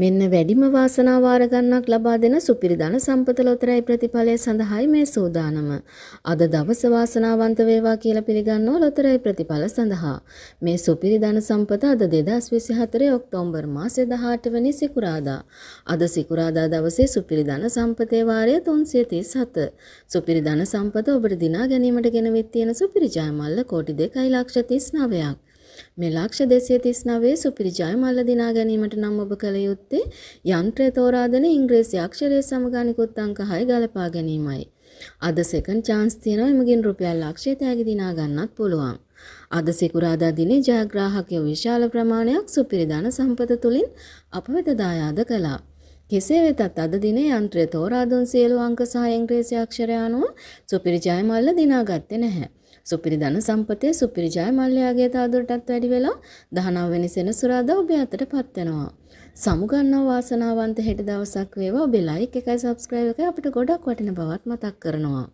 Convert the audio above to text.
මෙන්න වැඩිම වාසනාව ආරගන්නක් ලබා දෙන සුපිරි ධන සම්පත ලොතරැයි ප්‍රතිඵලය සඳහායි මේ සූදානම. අද දවස වාසනාවන්ත වේවා කියලා පිළිගන්නවා ලොතරැයි ප්‍රතිඵල සඳහා. මේ සුපිරි ධන සම්පත අද 2024 ඔක්තෝබර් මාසයේ 18 වෙනි සිකුරාදා. අද සිකුරාදා දවසේ සුපිරි ධන සම්පතේ වාරය 337. සුපිරි ධන සම්පත ඔබට දිනා ගැනීමට ගෙනවිත් තියෙන සුපිරි ජයමල්ල කෝටි 2.39ක්. මේ ලක්ෂ දෙසිය තිස් නවේ සුපිරි ජයමල්ල දිනා ගැනීමට නම් ඔබ කළ යුත්තේ යන්ත්‍රය තෝරාදෙන ඉංග්‍රීසි අක්ෂරය සමගානිකුත් අංක හය ගලපා ගැනීමයි. අද සෙකන්ඩ් චාන්ස් තියෙනවා එමගින් රුපියල් ලක්ෂය තෑගි දිනා ගන්නත් පුළුවන්. අද සිකුරාදා දිනේ ජයග්‍රාහකයෝ විශාල ප්‍රමාණයක් සුපිරි ධන සම්පත තුලින් අප වෙත දායාද කළා. කෙසේ වෙතත් අද දිනේ යන්ත්‍රය තෝරා දුන් සියලු අංක සහ ඉංග්‍රීසි අක්ෂර අනුව සුපිරි ජයමල්ල දිනාගත්තේ නැහැ. සුපිරි ධන සම්පතේ සුපිරි ජය මල්ලයාගේ තවදුරටත් වැඩි වෙලා 19 වෙනි සෙනසුරාදා ඔබ අතටපත් වෙනවා. සමුගන්නා වාසනාවන්ත හෙට දවසක් වේවා ඔබ like එකයි subscribe එකයි අපිට ගොඩක් වටින බවත් මතක් කරනවා.